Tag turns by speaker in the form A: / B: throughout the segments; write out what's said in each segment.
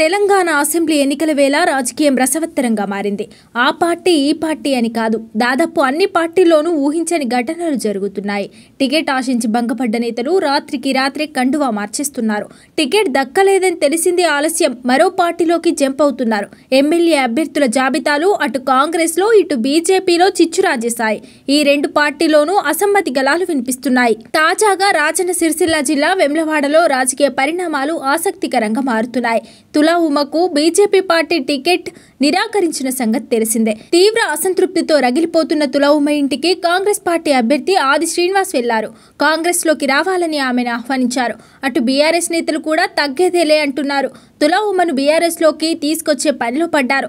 A: Telangana assembly ఎన్నికల వేళ రాజకీయం రసవత్తరంగా మారింది ఆ పార్టీ ఈ పార్టీ అని కాదు దాదాపు అన్ని పార్టీల్లోనూ ఊహించని ఘటనలు జరుగుతున్నాయి టికెట్ ఆశించి భంగపడ్డ నేతలు రాత్రికి రాత్రే కండువా మార్చేస్తున్నారు టికెట్ దక్కలేదని తెలిసిందే ఆలస్యం మరో పార్టీలోకి జంప్ అవుతున్నారు ఎమ్మెల్యే అభ్యర్థుల జాబితాలు అటు కాంగ్రెస్లో ఇటు బీజేపీలో చిచ్చురాజేశాయి ఈ రెండు పార్టీలోనూ అసమ్మతి గలాలు వినిపిస్తున్నాయి తాజాగా రాజన్న సిరిసిల్ల జిల్లా వెమ్లవాడలో రాజకీయ పరిణామాలు ఆసక్తికరంగా మారుతున్నాయి తులా ఉమకు బీజేపీ పార్టీ టికెట్ నిరాకరించిన సంగతి తెలిసిందే తీవ్ర అసంతృప్తితో రగిలిపోతున్న ఉమ ఇంటికి కాంగ్రెస్ పార్టీ అభ్యర్థి ఆది శ్రీనివాస్ వెళ్లారు కాంగ్రెస్లోకి రావాలని ఆమెను ఆహ్వానించారు అటు బీఆర్ఎస్ నేతలు కూడా తగ్గేదేలే అంటున్నారు బీఆర్ఎస్ బీఆర్ఎస్లోకి తీసుకొచ్చే పనిలో పడ్డారు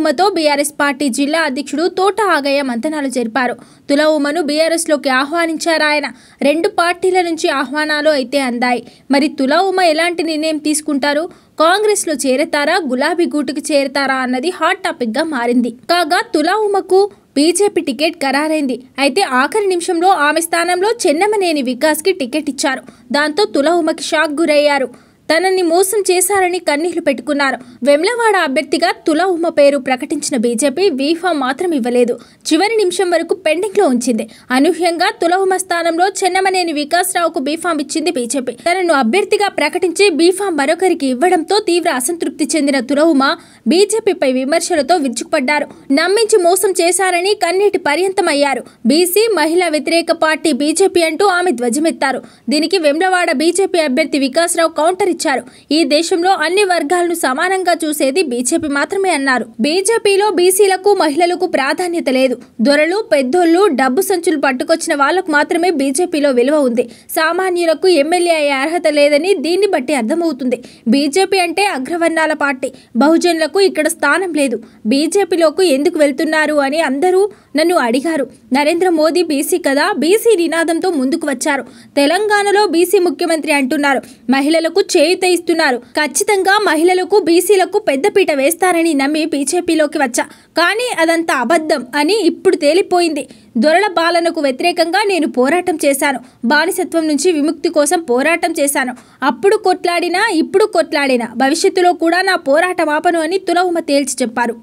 A: ఉమతో బీఆర్ఎస్ పార్టీ జిల్లా అధ్యక్షుడు తోట ఆగయ్య మంతనాలు జరిపారు లోకి బీఆర్ఎస్లోకి ఆహ్వానించారాయన రెండు పార్టీల నుంచి ఆహ్వానాలు అయితే అందాయి మరి ఉమ ఎలాంటి నిర్ణయం తీసుకుంటారు కాంగ్రెస్లో చేరతారా గులాబీ గూటుకు చేరతారా అన్నది హాట్ టాపిక్గా మారింది కాగా తులా ఉమకు బీజేపీ టికెట్ ఖరారైంది అయితే ఆఖరి నిమిషంలో ఆమె స్థానంలో చెన్నమనేని వికాస్ కి టికెట్ ఇచ్చారు దాంతో తులా ఉమకి షాక్ గురయ్యారు తనని మోసం చేశారని కన్నీళ్లు పెట్టుకున్నారు వెమ్లవాడ అభ్యర్థిగా తుల ఉమ పేరు ప్రకటించిన బీజేపీ వీఫా మాత్రం ఇవ్వలేదు చివరి నిమిషం వరకు పెండింగ్లో ఉంచింది అనూహ్యంగా తుల ఉమ స్థానంలో చెన్నమనేని వికాసరావుకు బీఫామ్ ఇచ్చింది బీజేపీ తనను అభ్యర్థిగా ప్రకటించి బీఫామ్ మరొకరికి ఇవ్వడంతో తీవ్ర అసంతృప్తి చెందిన తుల ఉమ బీజేపీపై విమర్శలతో విరుచుకుపడ్డారు నమ్మించి మోసం చేశారని కన్నీటి పర్యంతమయ్యారు బీసీ మహిళా వ్యతిరేక పార్టీ బీజేపీ అంటూ ఆమె ధ్వజమెత్తారు దీనికి వెమ్లవాడ బీజేపీ అభ్యర్థి వికాసరావు కౌంటర్ ప్రశ్నించారు ఈ దేశంలో అన్ని వర్గాలను సమానంగా చూసేది బీజేపీ మాత్రమే అన్నారు బీజేపీలో బీసీలకు మహిళలకు ప్రాధాన్యత లేదు దొరలు పెద్దోళ్ళు డబ్బు సంచులు పట్టుకొచ్చిన వాళ్లకు మాత్రమే బీజేపీలో విలువ ఉంది సామాన్యులకు ఎమ్మెల్యే అయ్యే అర్హత లేదని దీన్ని బట్టి అర్థమవుతుంది బీజేపీ అంటే అగ్రవర్ణాల పార్టీ బహుజనులకు ఇక్కడ స్థానం లేదు బీజేపీలోకి ఎందుకు వెళ్తున్నారు అని అందరూ నన్ను అడిగారు నరేంద్ర మోదీ బీసీ కదా బీసీ నినాదంతో ముందుకు వచ్చారు తెలంగాణలో బీసీ ముఖ్యమంత్రి అంటున్నారు మహిళలకు చే చేయూత ఇస్తున్నారు ఖచ్చితంగా మహిళలకు బీసీలకు పెద్దపీట వేస్తారని నమ్మి బీజేపీలోకి వచ్చా కానీ అదంతా అబద్ధం అని ఇప్పుడు తేలిపోయింది దొరల పాలనకు వ్యతిరేకంగా నేను పోరాటం చేశాను బానిసత్వం నుంచి విముక్తి కోసం పోరాటం చేశాను అప్పుడు కొట్లాడినా ఇప్పుడు కొట్లాడినా భవిష్యత్తులో కూడా నా పోరాటం ఆపను అని తులవుమ తేల్చి చెప్పారు